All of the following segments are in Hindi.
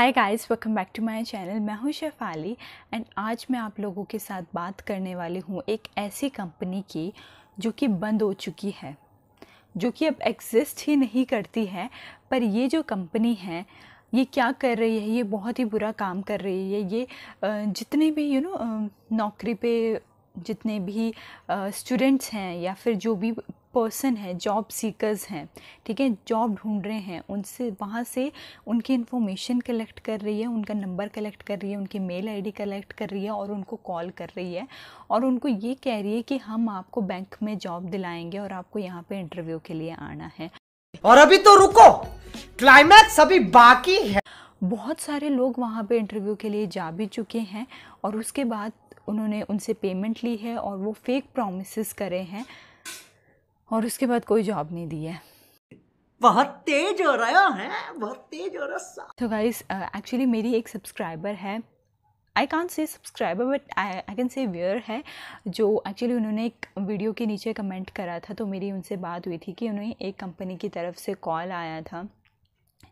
hi guys welcome back to my channel मैं हूं शेफाली एंड आज मैं आप लोगों के साथ बात करने वाली हूं एक ऐसी कंपनी की जो कि बंद हो चुकी है जो कि अब एग्जिस्ट ही नहीं करती है पर ये जो कंपनी है ये क्या कर रही है ये बहुत ही बुरा काम कर रही है ये जितने भी यू you नो know, नौकरी पे जितने भी स्टूडेंट्स हैं या फिर जो भी पर्सन है जॉब सीकर्स हैं ठीक है जॉब ढूंढ रहे हैं उनसे वहाँ से उनकी इन्फॉर्मेशन कलेक्ट कर रही है उनका नंबर कलेक्ट कर रही है उनकी मेल आईडी कलेक्ट कर रही है और उनको कॉल कर रही है और उनको ये कह रही है कि हम आपको बैंक में जॉब दिलाएंगे और आपको यहाँ पे इंटरव्यू के लिए आना है और अभी तो रुको क्लाइमैक्स अभी बाकी है बहुत सारे लोग वहाँ पे इंटरव्यू के लिए जा भी चुके हैं और उसके बाद उन्होंने उनसे पेमेंट ली है और वो फेक प्रोमिस करे हैं और उसके बाद कोई जॉब नहीं दी है बहुत तेज हो रहा है बहुत तेज हो रहा तो गाइस एक्चुअली मेरी एक सब्सक्राइबर है I can't say subscriber but I I can say where है जो एक्चुअली उन्होंने एक वीडियो के नीचे कमेंट करा था तो मेरी उनसे बात हुई थी कि उन्हें एक कंपनी की तरफ से कॉल आया था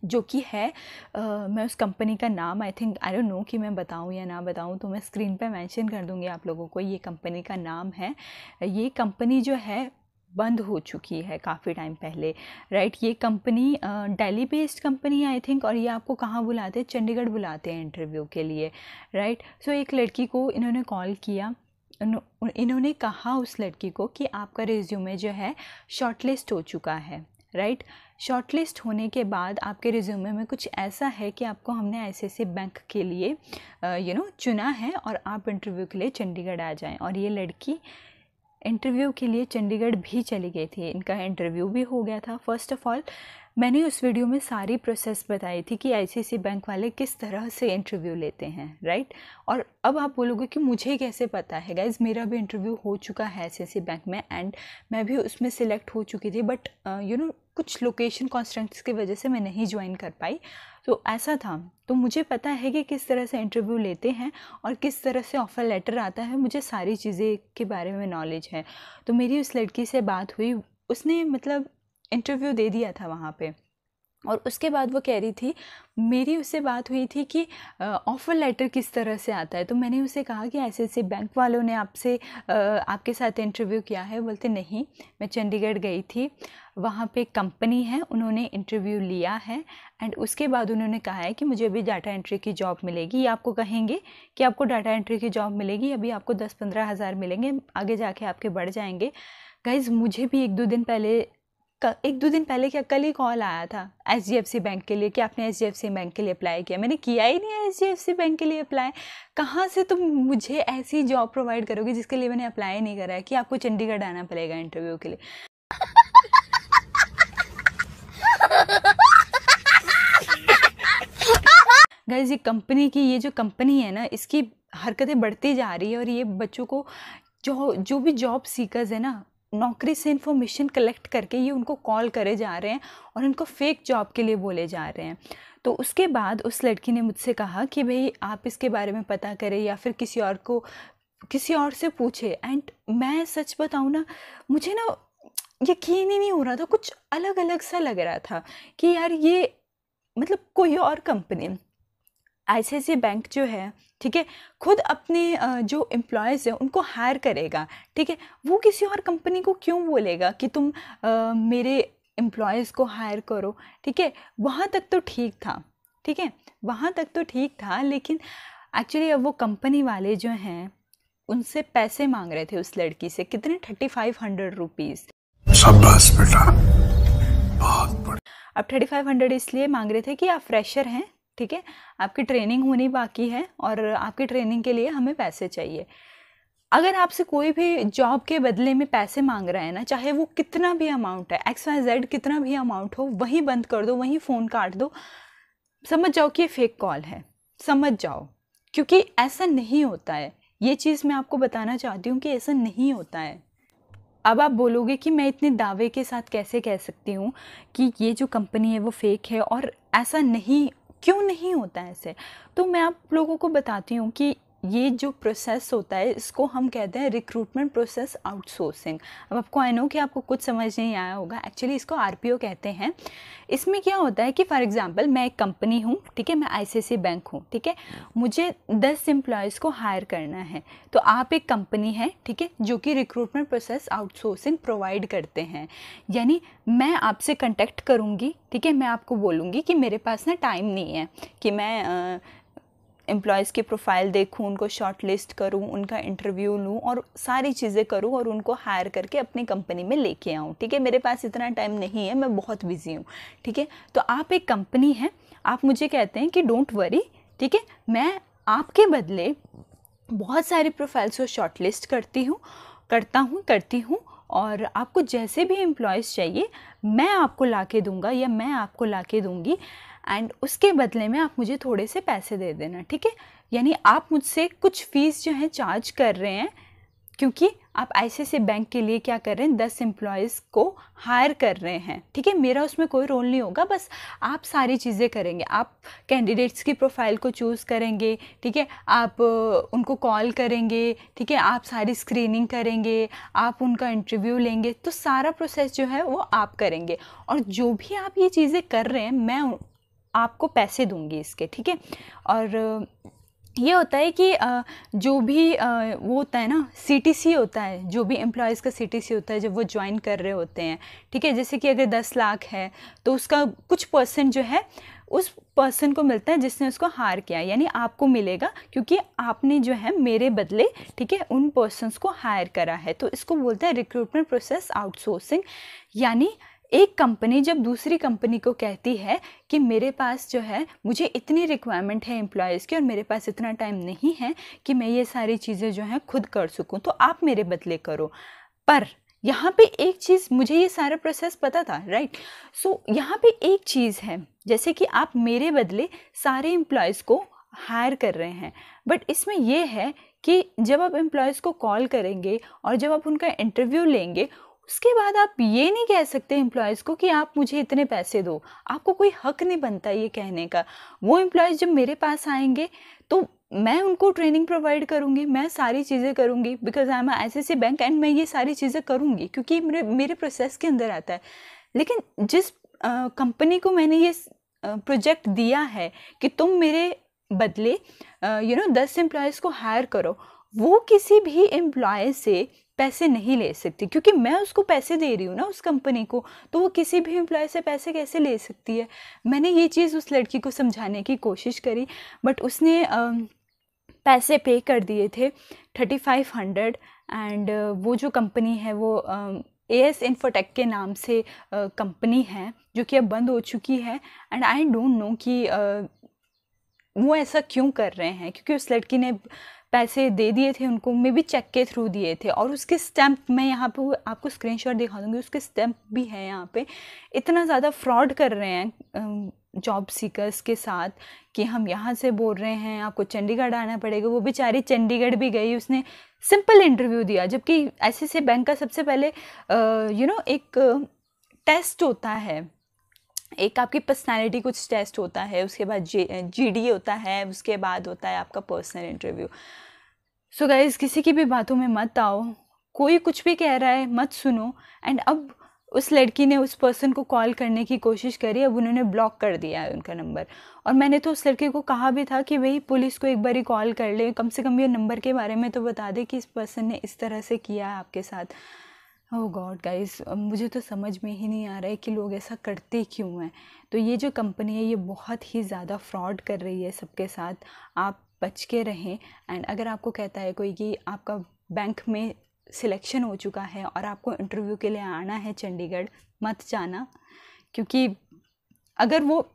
जो कि है आ, uh, मैं उस कंपनी का नाम I think I don't know कि मैं बताऊं या ना बताऊं तो मैं स्क्रीन पे मेंशन कर दूंगी आप लोगों को ये कंपनी का नाम है ये कंपनी जो है बंद हो चुकी है काफ़ी टाइम पहले राइट ये company Delhi based company I think और ये आपको कहाँ बुलाते हैं चंडीगढ़ बुलाते हैं इंटरव्यू के लिए राइट सो एक लड़की को इन्होंने कॉल किया इन्होंने कहा उस लड़की को कि आपका रिज्यूमे जो है शॉर्टलिस्ट हो चुका है राइट शॉर्टलिस्ट होने के बाद आपके रिज्यूमे में कुछ ऐसा है कि आपको हमने ऐसे बैंक के लिए यू नो चुना है और आप इंटरव्यू के लिए चंडीगढ़ आ जाएं और ये लड़की इंटरव्यू के लिए चंडीगढ़ भी चली गई थी इनका इंटरव्यू भी हो गया था फर्स्ट ऑफ ऑल मैंने उस वीडियो में सारी प्रोसेस बताई थी कि आई बैंक वाले किस तरह से इंटरव्यू लेते हैं राइट और अब आप बोलोगे कि मुझे कैसे पता है गाइज मेरा भी इंटरव्यू हो चुका है आई बैंक में एंड मैं भी उसमें सिलेक्ट हो चुकी थी बट यू नो कुछ लोकेशन कॉन्स्टेंट्स की वजह से मैं नहीं ज्वाइन कर पाई तो ऐसा था तो मुझे पता है कि किस तरह से इंटरव्यू लेते हैं और किस तरह से ऑफ़र लेटर आता है मुझे सारी चीज़ें के बारे में नॉलेज है तो मेरी उस लड़की से बात हुई उसने मतलब इंटरव्यू दे दिया था वहाँ पर और उसके बाद वो कह रही थी मेरी उससे बात हुई थी कि ऑफ़र लेटर किस तरह से आता है तो मैंने उसे कहा कि ऐसे ऐसे बैंक वालों ने आपसे आपके साथ इंटरव्यू किया है बोलते नहीं मैं चंडीगढ़ गई थी वहाँ पे कंपनी है उन्होंने इंटरव्यू लिया है एंड उसके बाद उन्होंने कहा है कि मुझे अभी डाटा एंट्री की जॉब मिलेगी या आपको कहेंगे कि आपको डाटा एंट्री की जॉब मिलेगी अभी आपको दस पंद्रह हज़ार मिलेंगे आगे जाके आपके बढ़ जाएंगे गाइज़ मुझे भी एक दो दिन पहले एक दो दिन पहले क्या कल ही कॉल आया था H D F C bank के लिए कि आपने H D F C bank के लिए अप्लाई किया मैंने किया ही नहीं है एच बैंक के लिए अप्लाई कहाँ से तुम मुझे ऐसी जॉब प्रोवाइड करोगे जिसके लिए मैंने अप्लाई नहीं करा है कि आपको चंडीगढ़ आना पड़ेगा इंटरव्यू के लिए गाइज ये कंपनी की ये जो कंपनी है ना इसकी हरकतें बढ़ती जा रही है और ये बच्चों को जो जो भी जॉब सीकर्स है ना नौकरी से इन्फॉर्मेशन कलेक्ट करके ये उनको कॉल करे जा रहे हैं और इनको फेक जॉब के लिए बोले जा रहे हैं तो उसके बाद उस लड़की ने मुझसे कहा कि भाई आप इसके बारे में पता करें या फिर किसी और को किसी और से पूछे एंड मैं सच बताऊँ ना मुझे ना यकीन ही नहीं हो रहा था कुछ अलग अलग सा लग रहा था कि यार ये मतलब कोई और कंपनी आई बैंक जो है ठीक है खुद अपने जो एम्प्लॉयज़ हैं उनको हायर करेगा ठीक है वो किसी और कंपनी को क्यों बोलेगा कि तुम आ, मेरे एम्प्लॉयज़ को हायर करो ठीक है वहाँ तक तो ठीक था ठीक है वहाँ तक तो ठीक था लेकिन एक्चुअली अब वो कंपनी वाले जो हैं उनसे पैसे मांग रहे थे उस लड़की से कितने थर्टी फाइव हंड्रेड रुपीज़ बहुत अब थर्टी फाइव हंड्रेड इसलिए मांग रहे थे कि आप फ्रेशर हैं ठीक है आपकी ट्रेनिंग होनी बाकी है और आपकी ट्रेनिंग के लिए हमें पैसे चाहिए अगर आपसे कोई भी जॉब के बदले में पैसे मांग रहा है ना चाहे वो कितना भी अमाउंट है एक्स वाई जेड कितना भी अमाउंट हो वहीं बंद कर दो वहीं फ़ोन काट दो समझ जाओ कि ये फेक कॉल है समझ जाओ क्योंकि ऐसा नहीं होता है ये चीज़ मैं आपको बताना चाहती हूँ कि ऐसा नहीं होता है अब आप बोलोगे कि मैं इतने दावे के साथ कैसे कह सकती हूँ कि ये जो कंपनी है वो फेक है और ऐसा नहीं क्यों नहीं होता है ऐसे तो मैं आप लोगों को बताती हूँ कि ये जो प्रोसेस होता है इसको हम कहते हैं रिक्रूटमेंट प्रोसेस आउटसोर्सिंग अब आपको आई नो कि आपको कुछ समझ नहीं आया होगा एक्चुअली इसको आरपीओ कहते हैं इसमें क्या होता है कि फॉर एग्जांपल मैं एक कंपनी हूँ ठीक है मैं आई बैंक हूँ ठीक है मुझे दस एम्प्लॉयज़ को हायर करना है तो आप एक कंपनी है ठीक है जो कि रिक्रूटमेंट प्रोसेस आउटसोर्सिंग प्रोवाइड करते हैं यानी मैं आपसे कंटेक्ट करूँगी ठीक है मैं आपको बोलूँगी कि मेरे पास ना टाइम नहीं है कि मैं आ, एम्प्लॉयज़ की प्रोफाइल देखूँ उनको शॉर्ट लिस्ट करूँ उनका इंटरव्यू लूँ और सारी चीज़ें करूँ और उनको हायर करके अपनी कंपनी में लेके आऊँ ठीक है मेरे पास इतना टाइम नहीं है मैं बहुत बिजी हूँ ठीक है तो आप एक कंपनी है आप मुझे कहते हैं कि डोंट वरी ठीक है मैं आपके बदले बहुत सारी प्रोफाइल्स को शॉर्ट लिस्ट करती हूँ करता हूँ करती हूँ और आपको जैसे भी एम्प्लॉयज़ चाहिए मैं आपको ला के दूँगा या मैं आपको ला के दूँगी एंड उसके बदले में आप मुझे थोड़े से पैसे दे देना ठीक है यानी आप मुझसे कुछ फ़ीस जो है चार्ज कर रहे हैं क्योंकि आप ऐसे से बैंक के लिए क्या कर रहे हैं दस एम्प्लॉयज़ को हायर कर रहे हैं ठीक है मेरा उसमें कोई रोल नहीं होगा बस आप सारी चीज़ें करेंगे आप कैंडिडेट्स की प्रोफाइल को चूज़ करेंगे ठीक है आप उनको कॉल करेंगे ठीक है आप सारी स्क्रीनिंग करेंगे आप उनका इंटरव्यू लेंगे तो सारा प्रोसेस जो है वो आप करेंगे और जो भी आप ये चीज़ें कर रहे हैं मैं आपको पैसे दूंगी इसके ठीक है और ये होता है कि जो भी वो होता है ना सीटीसी होता है जो भी एम्प्लॉयज़ का सीटीसी होता है जब वो ज्वाइन कर रहे होते हैं ठीक है जैसे कि अगर दस लाख है तो उसका कुछ परसेंट जो है उस पर्सन को मिलता है जिसने उसको हार किया यानी आपको मिलेगा क्योंकि आपने जो है मेरे बदले ठीक है उन पर्सनस को हायर करा है तो इसको बोलते हैं रिक्रूटमेंट प्रोसेस आउटसोर्सिंग यानी एक कंपनी जब दूसरी कंपनी को कहती है कि मेरे पास जो है मुझे इतनी रिक्वायरमेंट है एम्प्लॉयज़ की और मेरे पास इतना टाइम नहीं है कि मैं ये सारी चीज़ें जो हैं खुद कर सकूँ तो आप मेरे बदले करो पर यहाँ पे एक चीज़ मुझे ये सारा प्रोसेस पता था राइट सो so, यहाँ पे एक चीज़ है जैसे कि आप मेरे बदले सारे एम्प्लॉयज़ को हायर कर रहे हैं बट इसमें यह है कि जब आप एम्प्लॉयज़ को कॉल करेंगे और जब आप उनका इंटरव्यू लेंगे उसके बाद आप ये नहीं कह सकते एम्प्लॉयज़ को कि आप मुझे इतने पैसे दो आपको कोई हक नहीं बनता ये कहने का वो एम्प्लॉयज़ जब मेरे पास आएंगे तो मैं उनको ट्रेनिंग प्रोवाइड करूँगी मैं सारी चीज़ें करूँगी because I am I C bank and मैं ये सारी चीज़ें करूँगी क्योंकि मेरे मेरे प्रोसेस के अंदर आता है लेकिन जिस कंपनी को मैंने ये प्रोजेक्ट दिया है कि तुम मेरे बदले यू नो दस एम्प्लॉयज़ को हायर करो वो किसी भी एम्प्लॉय से पैसे नहीं ले सकती क्योंकि मैं उसको पैसे दे रही हूँ ना उस कंपनी को तो वो किसी भी एम्प्लॉय से पैसे कैसे ले सकती है मैंने ये चीज़ उस लड़की को समझाने की कोशिश करी बट उसने आ, पैसे पे कर दिए थे थर्टी फाइव हंड्रेड एंड वो जो कंपनी है वो ए एस इन्फोटेक के नाम से कंपनी है जो कि अब बंद हो चुकी है एंड आई डोंट नो कि आ, वो ऐसा क्यों कर रहे हैं क्योंकि उस लड़की ने पैसे दे दिए थे उनको मे बी चेक के थ्रू दिए थे और उसके स्टैम्प मैं यहाँ पे आपको स्क्रीनशॉट दिखा दूँगी उसके स्टैम्प भी हैं यहाँ पे इतना ज़्यादा फ्रॉड कर रहे हैं जॉब सीकर्स के साथ कि हम यहाँ से बोल रहे हैं आपको चंडीगढ़ आना पड़ेगा वो बेचारी चंडीगढ़ भी गई उसने सिंपल इंटरव्यू दिया जबकि ऐसे से बैंक का सबसे पहले यू नो एक टेस्ट होता है एक आपकी पर्सनालिटी कुछ टेस्ट होता है उसके बाद जी डी होता है उसके बाद होता है आपका पर्सनल इंटरव्यू सो गाइज किसी की भी बातों में मत आओ कोई कुछ भी कह रहा है मत सुनो एंड अब उस लड़की ने उस पर्सन को कॉल करने की कोशिश करी अब उन्होंने ब्लॉक कर दिया है उनका नंबर और मैंने तो उस लड़के को कहा भी था कि भाई पुलिस को एक बार ही कॉल कर ले कम से कम ये नंबर के बारे में तो बता दे कि इस पर्सन ने इस तरह से किया है आपके साथ ओह गॉड गाइस मुझे तो समझ में ही नहीं आ रहा है कि लोग ऐसा करते क्यों हैं तो ये जो कंपनी है ये बहुत ही ज़्यादा फ्रॉड कर रही है सबके साथ आप बच के रहें एंड अगर आपको कहता है कोई कि आपका बैंक में सिलेक्शन हो चुका है और आपको इंटरव्यू के लिए आना है चंडीगढ़ मत जाना क्योंकि अगर वो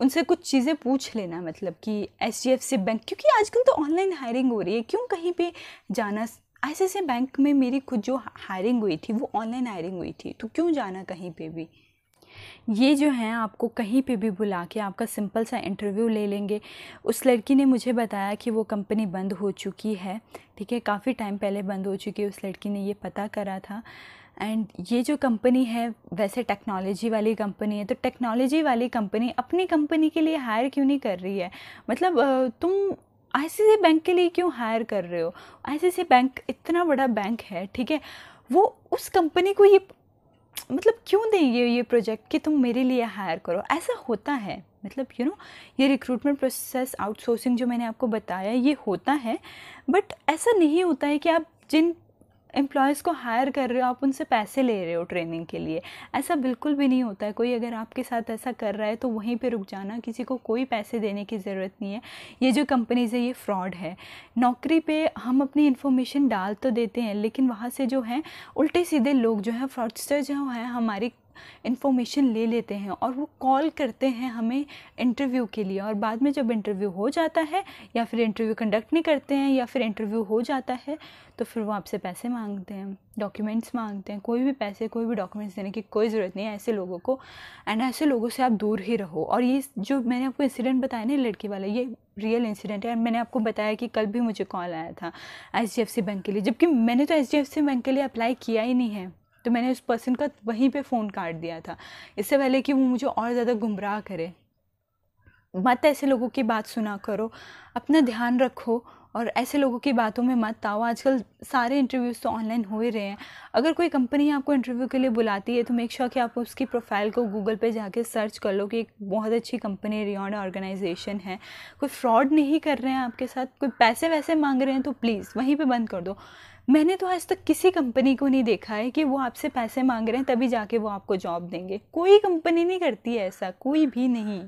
उनसे कुछ चीज़ें पूछ लेना मतलब कि H D F C bank क्योंकि आजकल तो ऑनलाइन हायरिंग हो रही है क्यों कहीं पे जाना ऐसे ऐसे बैंक में मेरी खुद जो हायरिंग हुई थी वो ऑनलाइन हायरिंग हुई थी तो क्यों जाना कहीं पे भी ये जो है आपको कहीं पे भी बुला के आपका सिंपल सा इंटरव्यू ले लेंगे उस लड़की ने मुझे बताया कि वो कंपनी बंद हो चुकी है ठीक है काफ़ी टाइम पहले बंद हो चुकी है उस लड़की ने ये पता करा था एंड ये जो कंपनी है वैसे टेक्नोलॉजी वाली कंपनी है तो टेक्नोलॉजी वाली कंपनी अपनी कंपनी के लिए हायर क्यों नहीं कर रही है मतलब तुम आई बैंक के लिए क्यों हायर कर रहे हो आई बैंक इतना बड़ा बैंक है ठीक है वो उस कंपनी को ये मतलब क्यों देंगे ये प्रोजेक्ट कि तुम मेरे लिए हायर करो ऐसा होता है मतलब यू you नो know, ये रिक्रूटमेंट प्रोसेस आउटसोर्सिंग जो मैंने आपको बताया ये होता है बट ऐसा नहीं होता है कि आप जिन एम्प्लॉयज़ को हायर कर रहे हो आप उनसे पैसे ले रहे हो ट्रेनिंग के लिए ऐसा बिल्कुल भी नहीं होता है कोई अगर आपके साथ ऐसा कर रहा है तो वहीं पे रुक जाना किसी को कोई पैसे देने की ज़रूरत नहीं है ये जो कंपनीज़ है ये फ्रॉड है नौकरी पे हम अपनी इन्फॉर्मेशन डाल तो देते हैं लेकिन वहाँ से जो है उल्टे सीधे लोग जो है फ्रॉडस्टर जो हैं हमारी इन्फॉर्मेशन ले लेते हैं और वो कॉल करते हैं हमें इंटरव्यू के लिए और बाद में जब इंटरव्यू हो जाता है या फिर इंटरव्यू कंडक्ट नहीं करते हैं या फिर इंटरव्यू हो जाता है तो फिर वो आपसे पैसे मांगते हैं डॉक्यूमेंट्स मांगते हैं कोई भी पैसे कोई भी डॉक्यूमेंट्स देने की कोई ज़रूरत नहीं है ऐसे लोगों को एंड ऐसे लोगों से आप दूर ही रहो और ये जो मैंने आपको इंसिडेंट बताया ना लड़की वाला ये रियल इंसिडेंट है मैंने आपको बताया कि कल भी मुझे कॉल आया था एच बैंक के लिए जबकि मैंने तो एच बैंक के लिए अप्लाई किया ही नहीं है तो मैंने उस पर्सन का वहीं पे फ़ोन काट दिया था इससे पहले कि वो मुझे और ज़्यादा गुमराह करे मत ऐसे लोगों की बात सुना करो अपना ध्यान रखो और ऐसे लोगों की बातों में मत आओ आजकल सारे इंटरव्यूज़ तो ऑनलाइन हो ही रहे हैं अगर कोई कंपनी आपको इंटरव्यू के लिए बुलाती है तो मेक श्योर कि आप उसकी प्रोफाइल को गूगल पे जाके सर्च कर लो कि एक बहुत अच्छी कंपनी रियॉन्ड ऑर्गेनाइजेशन है कोई फ्रॉड नहीं कर रहे हैं आपके साथ कोई पैसे वैसे मांग रहे हैं तो प्लीज़ वहीं पर बंद कर दो मैंने तो आज तक किसी कंपनी को नहीं देखा है कि वो आपसे पैसे मांग रहे हैं तभी जाके वो आपको जॉब देंगे कोई कंपनी नहीं करती है ऐसा कोई भी नहीं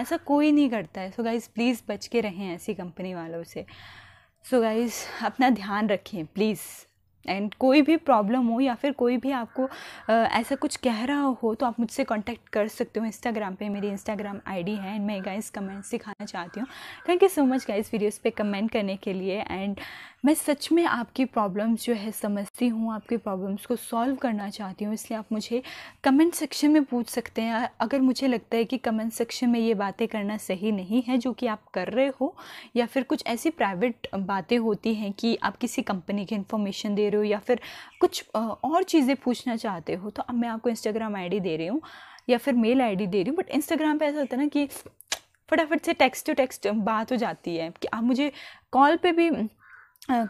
ऐसा कोई नहीं करता है सो गाइज़ प्लीज़ बच के रहें ऐसी कंपनी वालों से सो so गाइज़ अपना ध्यान रखें प्लीज़ एंड कोई भी प्रॉब्लम हो या फिर कोई भी आपको आ, ऐसा कुछ कह रहा हो तो आप मुझसे कांटेक्ट कर सकते हो इंस्टाग्राम पे मेरी इंस्टाग्राम आईडी है एंड मैं गाइस कमेंट्स दिखाना चाहती हूँ thank you so much guys videos पे कमेंट करने के लिए एंड मैं सच में आपकी प्रॉब्लम्स जो है समझती हूँ आपकी प्रॉब्लम्स को सॉल्व करना चाहती हूँ इसलिए आप मुझे कमेंट सेक्शन में पूछ सकते हैं अगर मुझे लगता है कि कमेंट सेक्शन में ये बातें करना सही नहीं है जो कि आप कर रहे हो या फिर कुछ ऐसी प्राइवेट बातें होती हैं कि आप किसी कंपनी की इन्फॉर्मेशन दे रहे हो हो या फिर कुछ और चीज़ें पूछना चाहते हो तो अब मैं आपको इंस्टाग्राम आईडी दे रही हूँ या फिर मेल आईडी दे रही हूँ बट इंस्टाग्राम पे ऐसा होता है ना कि फटाफट से टेक्स्ट टू टेक्स्ट बात हो जाती है कि आप मुझे कॉल पे भी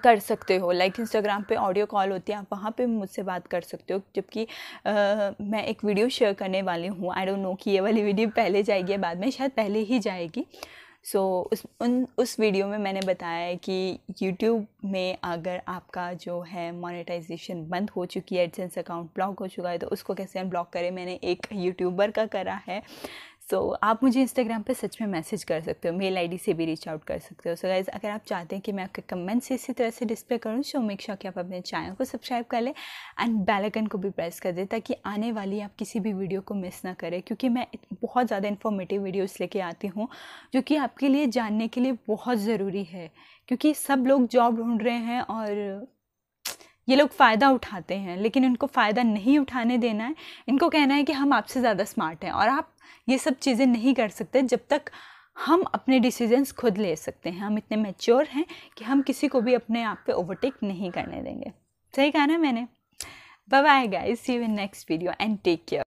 कर सकते हो लाइक like इंस्टाग्राम पे ऑडियो कॉल होती है आप वहाँ पे मुझसे बात कर सकते हो जबकि मैं एक वीडियो शेयर करने वाली हूँ आई डोंट नो कि ये वाली वीडियो पहले जाएगी या बाद में शायद पहले ही जाएगी सो so, उस उन उस वीडियो में मैंने बताया है कि यूट्यूब में अगर आपका जो है मोनेटाइजेशन बंद हो चुकी है एडसेंस अकाउंट ब्लॉक हो चुका है तो उसको कैसे हम ब्लॉक करें मैंने एक यूट्यूबर का करा है सो so, आप मुझे इंस्टाग्राम पे सच में मैसेज कर सकते हो मेल आईडी से भी रीच आउट कर सकते हो सो so, गाइज़ अगर आप चाहते हैं कि मैं आपके कमेंट्स इसी तरह से डिस्प्ले करूँ सो मेक श्योर कि आप अपने चैनल को सब्सक्राइब कर लें एंड बेलकन को भी प्रेस कर दें ताकि आने वाली आप किसी भी वीडियो को मिस ना करें क्योंकि मैं बहुत ज़्यादा इन्फॉर्मेटिव वीडियोज़ लेके आती हूँ जो कि आपके लिए जानने के लिए बहुत ज़रूरी है क्योंकि सब लोग जॉब ढूंढ रहे हैं और ये लोग फ़ायदा उठाते हैं लेकिन उनको फ़ायदा नहीं उठाने देना है इनको कहना है कि हम आपसे ज़्यादा स्मार्ट हैं और आप ये सब चीज़ें नहीं कर सकते जब तक हम अपने डिसीजंस खुद ले सकते हैं हम इतने मैच्योर हैं कि हम किसी को भी अपने आप पे ओवरटेक नहीं करने देंगे सही कहा ना मैंने bye guys see you in next video and take care